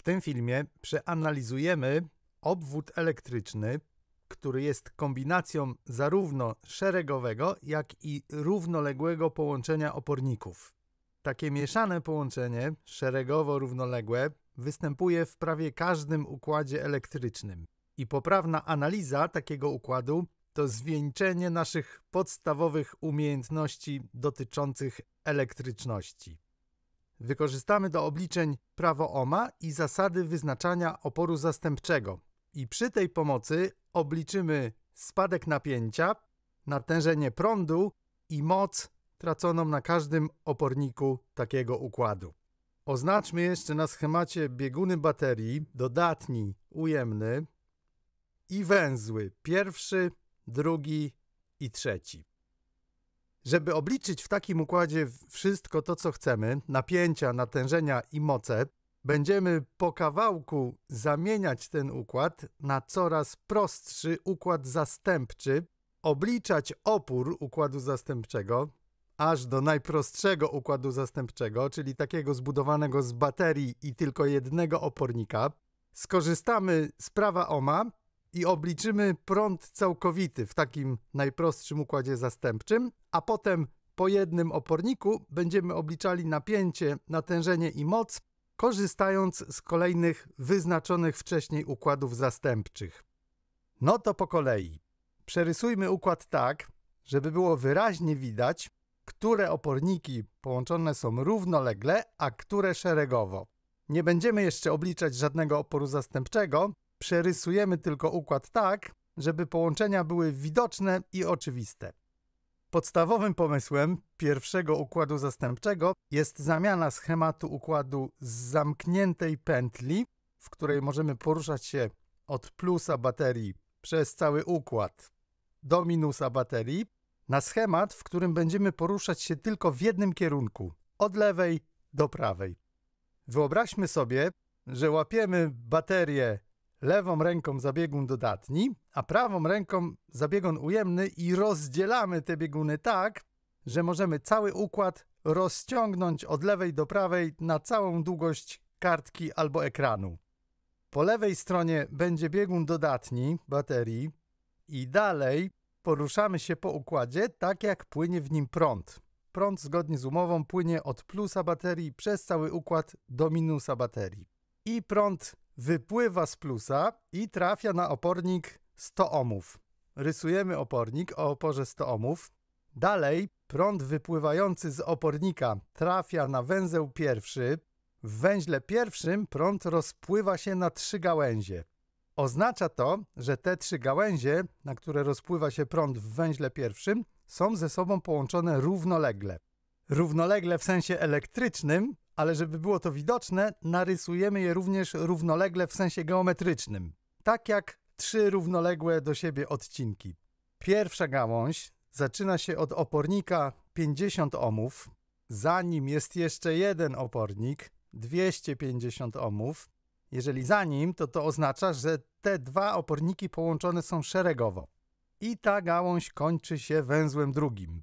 W tym filmie przeanalizujemy obwód elektryczny, który jest kombinacją zarówno szeregowego, jak i równoległego połączenia oporników. Takie mieszane połączenie, szeregowo-równoległe, występuje w prawie każdym układzie elektrycznym. I poprawna analiza takiego układu to zwieńczenie naszych podstawowych umiejętności dotyczących elektryczności. Wykorzystamy do obliczeń prawo OMA i zasady wyznaczania oporu zastępczego. I przy tej pomocy obliczymy spadek napięcia, natężenie prądu i moc traconą na każdym oporniku takiego układu. Oznaczmy jeszcze na schemacie bieguny baterii, dodatni, ujemny i węzły, pierwszy, drugi i trzeci. Żeby obliczyć w takim układzie wszystko to, co chcemy, napięcia, natężenia i moce, będziemy po kawałku zamieniać ten układ na coraz prostszy układ zastępczy, obliczać opór układu zastępczego, aż do najprostszego układu zastępczego, czyli takiego zbudowanego z baterii i tylko jednego opornika. Skorzystamy z prawa Ohma, i obliczymy prąd całkowity w takim najprostszym układzie zastępczym, a potem po jednym oporniku będziemy obliczali napięcie, natężenie i moc, korzystając z kolejnych wyznaczonych wcześniej układów zastępczych. No to po kolei. Przerysujmy układ tak, żeby było wyraźnie widać, które oporniki połączone są równolegle, a które szeregowo. Nie będziemy jeszcze obliczać żadnego oporu zastępczego, Przerysujemy tylko układ tak, żeby połączenia były widoczne i oczywiste. Podstawowym pomysłem pierwszego układu zastępczego jest zamiana schematu układu z zamkniętej pętli, w której możemy poruszać się od plusa baterii przez cały układ do minusa baterii, na schemat, w którym będziemy poruszać się tylko w jednym kierunku od lewej do prawej. Wyobraźmy sobie, że łapiemy baterię lewą ręką za biegun dodatni, a prawą ręką za biegun ujemny i rozdzielamy te bieguny tak, że możemy cały układ rozciągnąć od lewej do prawej na całą długość kartki albo ekranu. Po lewej stronie będzie biegun dodatni baterii i dalej poruszamy się po układzie tak jak płynie w nim prąd. Prąd zgodnie z umową płynie od plusa baterii przez cały układ do minusa baterii. I prąd wypływa z plusa i trafia na opornik 100 ohmów. Rysujemy opornik o oporze 100 ohmów. Dalej prąd wypływający z opornika trafia na węzeł pierwszy. W węźle pierwszym prąd rozpływa się na trzy gałęzie. Oznacza to, że te trzy gałęzie, na które rozpływa się prąd w węźle pierwszym, są ze sobą połączone równolegle. Równolegle w sensie elektrycznym, ale żeby było to widoczne, narysujemy je również równolegle w sensie geometrycznym. Tak jak trzy równoległe do siebie odcinki. Pierwsza gałąź zaczyna się od opornika 50 ohmów, za nim jest jeszcze jeden opornik 250 ohmów. Jeżeli za nim, to to oznacza, że te dwa oporniki połączone są szeregowo. I ta gałąź kończy się węzłem drugim.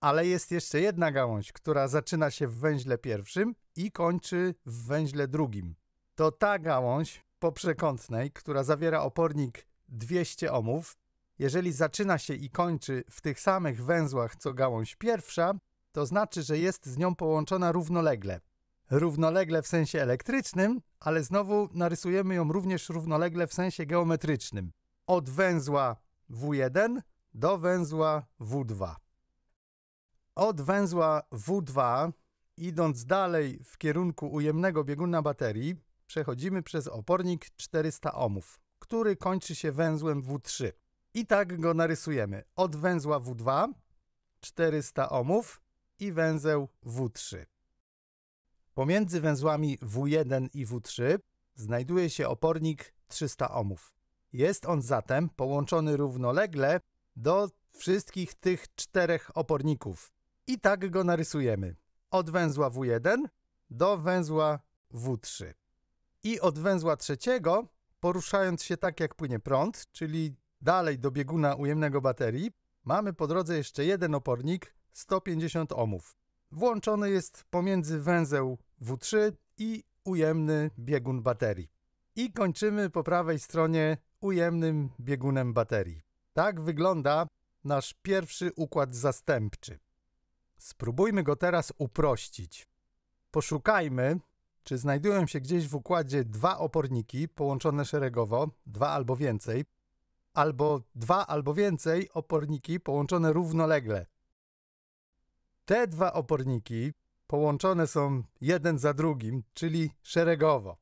Ale jest jeszcze jedna gałąź, która zaczyna się w węźle pierwszym i kończy w węźle drugim. To ta gałąź poprzekątnej, która zawiera opornik 200 ohmów, jeżeli zaczyna się i kończy w tych samych węzłach co gałąź pierwsza, to znaczy, że jest z nią połączona równolegle. Równolegle w sensie elektrycznym, ale znowu narysujemy ją również równolegle w sensie geometrycznym. Od węzła W1 do węzła W2. Od węzła W2 idąc dalej w kierunku ujemnego bieguna baterii, przechodzimy przez opornik 400 ohmów, który kończy się węzłem W3. I tak go narysujemy. Od węzła W2 400 ohmów i węzeł W3. Pomiędzy węzłami W1 i W3 znajduje się opornik 300 ohmów. Jest on zatem połączony równolegle do wszystkich tych czterech oporników. I tak go narysujemy od węzła W1 do węzła W3. I od węzła trzeciego, poruszając się tak jak płynie prąd, czyli dalej do bieguna ujemnego baterii, mamy po drodze jeszcze jeden opornik 150 ohmów. Włączony jest pomiędzy węzeł W3 i ujemny biegun baterii. I kończymy po prawej stronie ujemnym biegunem baterii. Tak wygląda nasz pierwszy układ zastępczy. Spróbujmy go teraz uprościć. Poszukajmy, czy znajdują się gdzieś w układzie dwa oporniki połączone szeregowo, dwa albo więcej, albo dwa albo więcej oporniki połączone równolegle. Te dwa oporniki połączone są jeden za drugim, czyli szeregowo.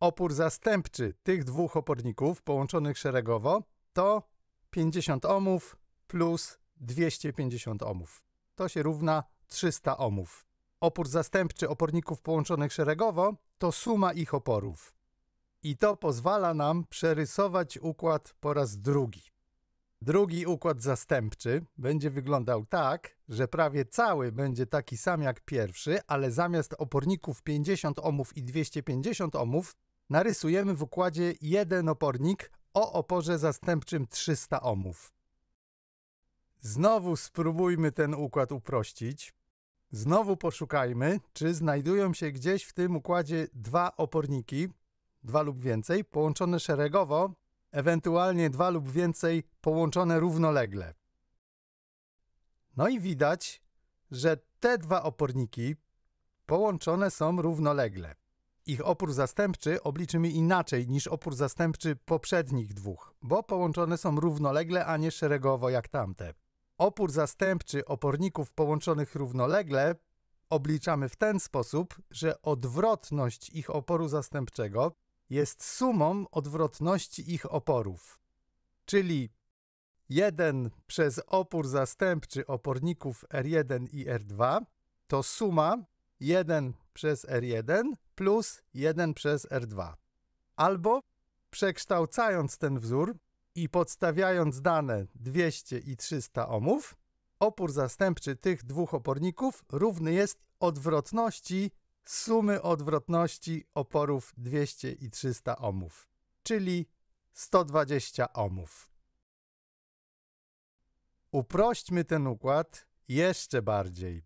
Opór zastępczy tych dwóch oporników połączonych szeregowo to 50 ohmów plus 250 ohmów to się równa 300 ohmów. Opór zastępczy oporników połączonych szeregowo to suma ich oporów. I to pozwala nam przerysować układ po raz drugi. Drugi układ zastępczy będzie wyglądał tak, że prawie cały będzie taki sam jak pierwszy, ale zamiast oporników 50 ohmów i 250 ohmów, narysujemy w układzie jeden opornik o oporze zastępczym 300 ohmów. Znowu spróbujmy ten układ uprościć. Znowu poszukajmy, czy znajdują się gdzieś w tym układzie dwa oporniki, dwa lub więcej, połączone szeregowo, ewentualnie dwa lub więcej połączone równolegle. No i widać, że te dwa oporniki połączone są równolegle. Ich opór zastępczy obliczymy inaczej niż opór zastępczy poprzednich dwóch, bo połączone są równolegle, a nie szeregowo jak tamte. Opór zastępczy oporników połączonych równolegle obliczamy w ten sposób, że odwrotność ich oporu zastępczego jest sumą odwrotności ich oporów. Czyli 1 przez opór zastępczy oporników R1 i R2 to suma 1 przez R1 plus 1 przez R2. Albo przekształcając ten wzór, i podstawiając dane 200 i 300 ohmów, opór zastępczy tych dwóch oporników równy jest odwrotności sumy odwrotności oporów 200 i 300 ohmów, czyli 120 ohmów. Uprośćmy ten układ jeszcze bardziej.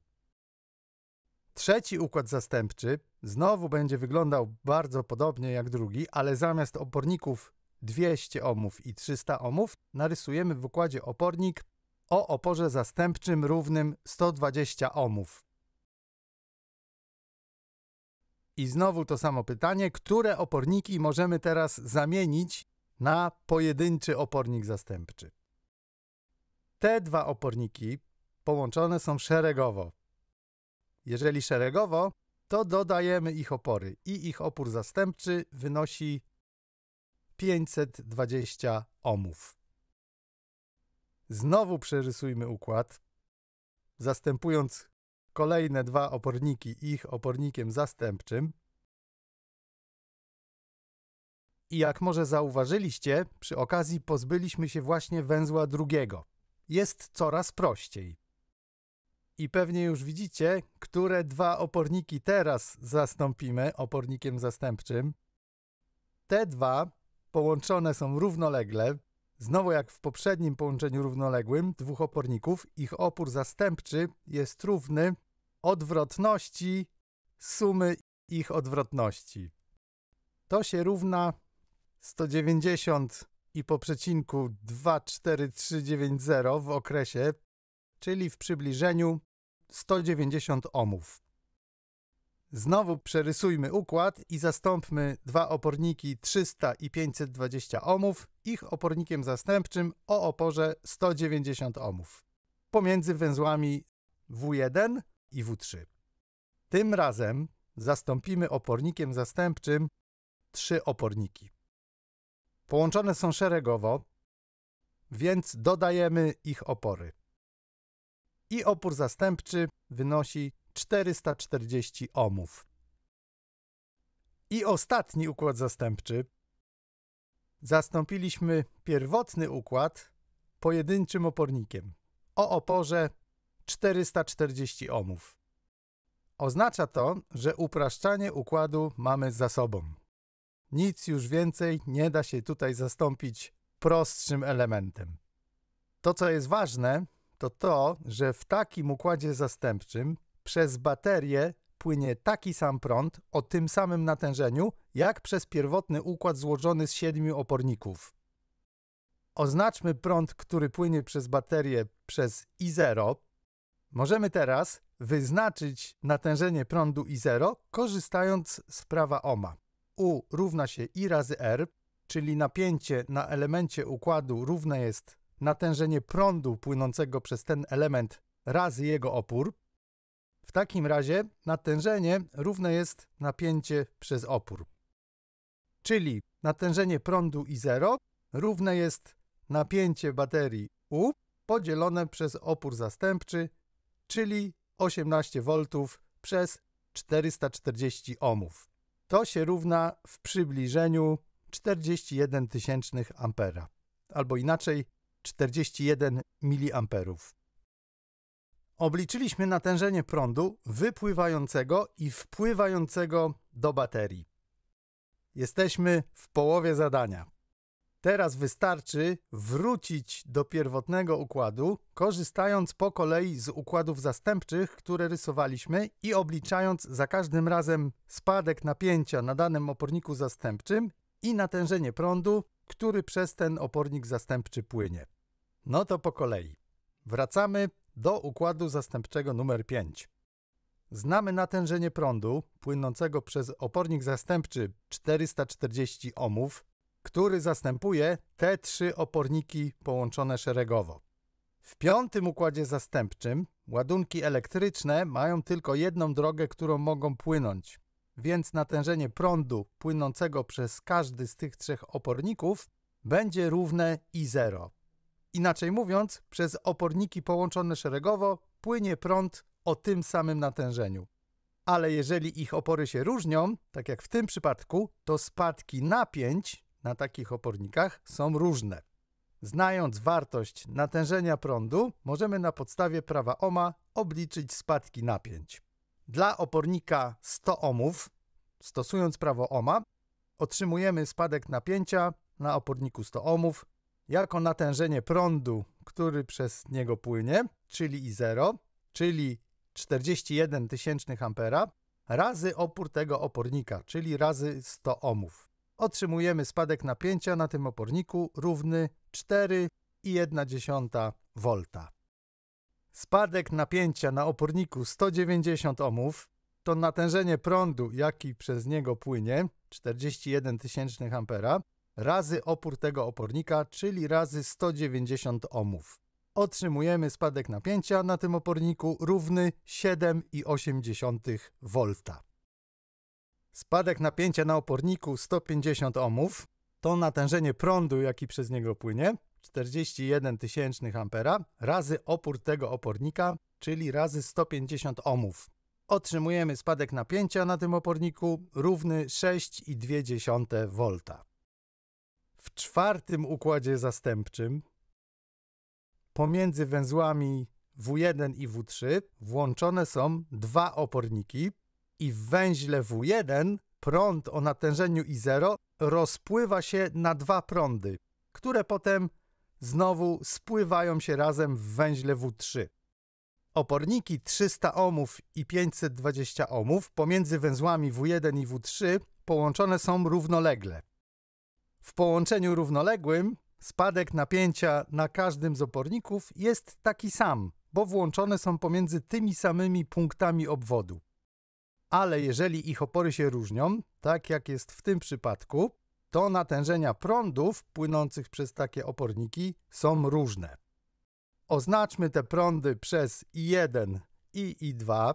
Trzeci układ zastępczy znowu będzie wyglądał bardzo podobnie jak drugi, ale zamiast oporników 200 ohmów i 300 ohmów, narysujemy w układzie opornik o oporze zastępczym równym 120 ohmów. I znowu to samo pytanie, które oporniki możemy teraz zamienić na pojedynczy opornik zastępczy. Te dwa oporniki połączone są szeregowo. Jeżeli szeregowo, to dodajemy ich opory i ich opór zastępczy wynosi 520 ohmów. Znowu przerysujmy układ, zastępując kolejne dwa oporniki ich opornikiem zastępczym. I jak może zauważyliście, przy okazji pozbyliśmy się właśnie węzła drugiego. Jest coraz prościej. I pewnie już widzicie, które dwa oporniki teraz zastąpimy opornikiem zastępczym. Te dwa połączone są równolegle, Znowu jak w poprzednim połączeniu równoległym dwóch oporników, ich opór zastępczy jest równy odwrotności sumy ich odwrotności. To się równa 190 i po przecinku 24390 w okresie, czyli w przybliżeniu 190 ohmów. Znowu przerysujmy układ i zastąpmy dwa oporniki 300 i 520 ohmów ich opornikiem zastępczym o oporze 190 ohmów pomiędzy węzłami W1 i W3. Tym razem zastąpimy opornikiem zastępczym trzy oporniki. Połączone są szeregowo, więc dodajemy ich opory. I opór zastępczy wynosi 440 ohmów. I ostatni układ zastępczy. Zastąpiliśmy pierwotny układ pojedynczym opornikiem o oporze 440 ohmów. Oznacza to, że upraszczanie układu mamy za sobą. Nic już więcej nie da się tutaj zastąpić prostszym elementem. To, co jest ważne, to to, że w takim układzie zastępczym przez baterię płynie taki sam prąd o tym samym natężeniu, jak przez pierwotny układ złożony z siedmiu oporników. Oznaczmy prąd, który płynie przez baterię przez I0. Możemy teraz wyznaczyć natężenie prądu I0, korzystając z prawa Ohma. U równa się I razy R, czyli napięcie na elemencie układu równe jest natężenie prądu płynącego przez ten element razy jego opór. W takim razie natężenie równe jest napięcie przez opór. Czyli natężenie prądu I0 równe jest napięcie baterii U podzielone przez opór zastępczy, czyli 18 V przez 440 ohmów. To się równa w przybliżeniu 41 tysięcznych ampera, albo inaczej 41 miliamperów. Obliczyliśmy natężenie prądu wypływającego i wpływającego do baterii. Jesteśmy w połowie zadania. Teraz wystarczy wrócić do pierwotnego układu, korzystając po kolei z układów zastępczych, które rysowaliśmy i obliczając za każdym razem spadek napięcia na danym oporniku zastępczym i natężenie prądu, który przez ten opornik zastępczy płynie. No to po kolei. Wracamy do układu zastępczego numer 5. Znamy natężenie prądu płynącego przez opornik zastępczy 440 ohmów, który zastępuje te trzy oporniki połączone szeregowo. W piątym układzie zastępczym ładunki elektryczne mają tylko jedną drogę, którą mogą płynąć, więc natężenie prądu płynącego przez każdy z tych trzech oporników będzie równe I0. Inaczej mówiąc, przez oporniki połączone szeregowo płynie prąd o tym samym natężeniu. Ale jeżeli ich opory się różnią, tak jak w tym przypadku, to spadki napięć na takich opornikach są różne. Znając wartość natężenia prądu, możemy na podstawie prawa Ohma obliczyć spadki napięć. Dla opornika 100 ohmów, stosując prawo Ohma, otrzymujemy spadek napięcia na oporniku 100 ohmów jako natężenie prądu, który przez niego płynie, czyli I0, czyli 41 tysięcznych ampera, razy opór tego opornika, czyli razy 100 ohmów. Otrzymujemy spadek napięcia na tym oporniku równy 4,1 V. Spadek napięcia na oporniku 190 ohmów to natężenie prądu, jaki przez niego płynie, 41 tysięcznych ampera, razy opór tego opornika, czyli razy 190 ohmów. Otrzymujemy spadek napięcia na tym oporniku równy 7,8 V. Spadek napięcia na oporniku 150 ohmów to natężenie prądu, jaki przez niego płynie, 41 tysięcznych ampera, razy opór tego opornika, czyli razy 150 ohmów. Otrzymujemy spadek napięcia na tym oporniku równy 6,2 V w czwartym układzie zastępczym pomiędzy węzłami W1 i W3 włączone są dwa oporniki i w węźle W1 prąd o natężeniu I0 rozpływa się na dwa prądy, które potem znowu spływają się razem w węźle W3. Oporniki 300 ohmów i 520 ohmów pomiędzy węzłami W1 i W3 połączone są równolegle. W połączeniu równoległym spadek napięcia na każdym z oporników jest taki sam, bo włączone są pomiędzy tymi samymi punktami obwodu. Ale jeżeli ich opory się różnią, tak jak jest w tym przypadku, to natężenia prądów płynących przez takie oporniki są różne. Oznaczmy te prądy przez I1 i I2.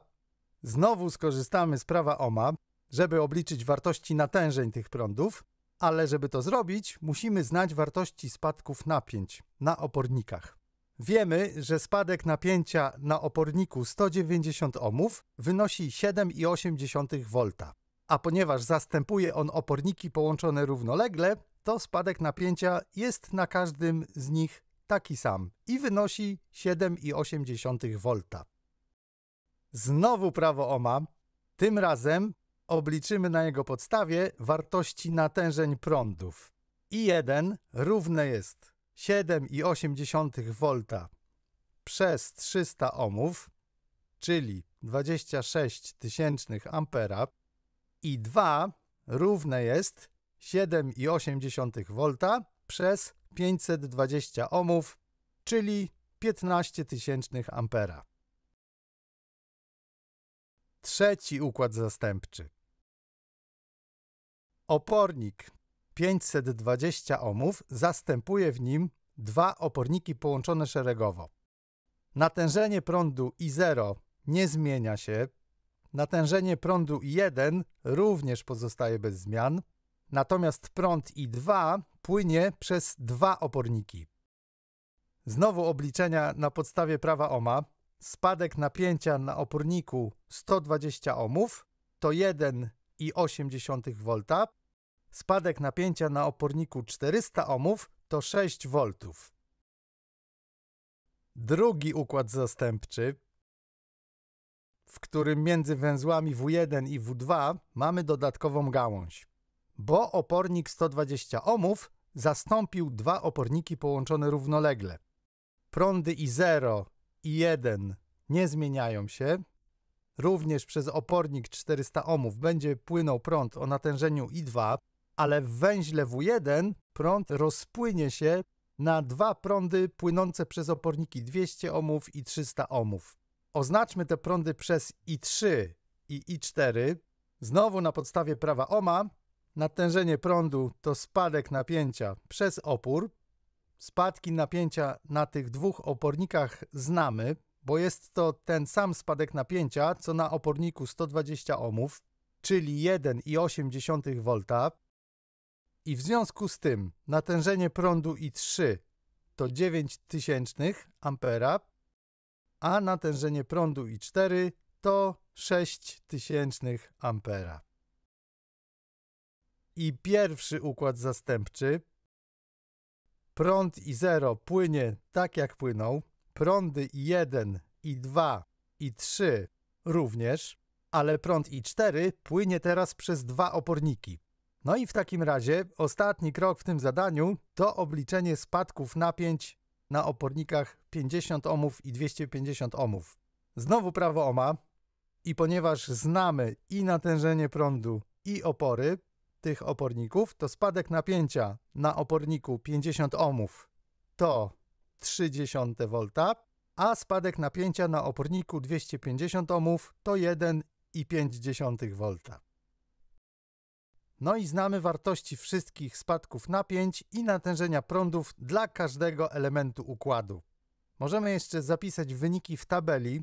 Znowu skorzystamy z prawa Ohma, żeby obliczyć wartości natężeń tych prądów ale żeby to zrobić, musimy znać wartości spadków napięć na opornikach. Wiemy, że spadek napięcia na oporniku 190 ohmów wynosi 7,8 V, a ponieważ zastępuje on oporniki połączone równolegle, to spadek napięcia jest na każdym z nich taki sam i wynosi 7,8 V. Znowu prawo Ohma, tym razem Obliczymy na jego podstawie wartości natężeń prądów. I1 równe jest 7,8 V przez 300 ohmów, czyli 26 tysięcznych ampera i 2 równe jest 7,8 V przez 520 ohmów, czyli 15 tysięcznych ampera. Trzeci układ zastępczy. Opornik 520 ohmów zastępuje w nim dwa oporniki połączone szeregowo. Natężenie prądu I0 nie zmienia się. Natężenie prądu I1 również pozostaje bez zmian. Natomiast prąd I2 płynie przez dwa oporniki. Znowu obliczenia na podstawie prawa Ohma. Spadek napięcia na oporniku 120 ohmów to 1,8 V Spadek napięcia na oporniku 400 ohmów to 6 V. Drugi układ zastępczy, w którym między węzłami W1 i W2 mamy dodatkową gałąź, bo opornik 120 ohmów zastąpił dwa oporniki połączone równolegle. Prądy I0 i 1 nie zmieniają się. Również przez opornik 400 ohmów będzie płynął prąd o natężeniu I2, ale w węźle W1 prąd rozpłynie się na dwa prądy płynące przez oporniki 200 ohmów i 300 ohmów. Oznaczmy te prądy przez I3 i I4. Znowu na podstawie prawa Ohma natężenie prądu to spadek napięcia przez opór. Spadki napięcia na tych dwóch opornikach znamy, bo jest to ten sam spadek napięcia co na oporniku 120 ohmów, czyli 1,8 V i w związku z tym natężenie prądu I3 to 9 tysięcznych ampera, a natężenie prądu I4 to 6 tysięcznych ampera. I pierwszy układ zastępczy. Prąd I0 płynie tak jak płynął, prądy I1, I2, I3 również, ale prąd I4 płynie teraz przez dwa oporniki. No i w takim razie ostatni krok w tym zadaniu to obliczenie spadków napięć na opornikach 50 ohmów i 250 ohmów. Znowu prawo Ohma i ponieważ znamy i natężenie prądu i opory tych oporników, to spadek napięcia na oporniku 50 ohmów to 0,3 V, a spadek napięcia na oporniku 250 ohmów to 1,5 V. No i znamy wartości wszystkich spadków napięć i natężenia prądów dla każdego elementu układu. Możemy jeszcze zapisać wyniki w tabeli,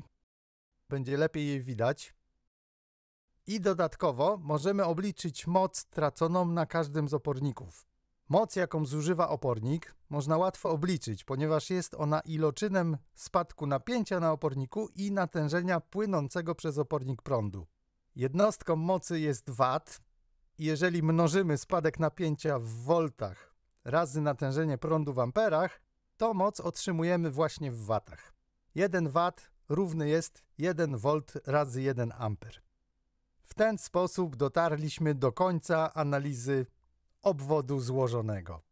będzie lepiej je widać. I dodatkowo możemy obliczyć moc traconą na każdym z oporników. Moc, jaką zużywa opornik, można łatwo obliczyć, ponieważ jest ona iloczynem spadku napięcia na oporniku i natężenia płynącego przez opornik prądu. Jednostką mocy jest wat, jeżeli mnożymy spadek napięcia w voltach razy natężenie prądu w amperach, to moc otrzymujemy właśnie w watach. 1 wat równy jest 1 volt razy 1 amper. W ten sposób dotarliśmy do końca analizy obwodu złożonego.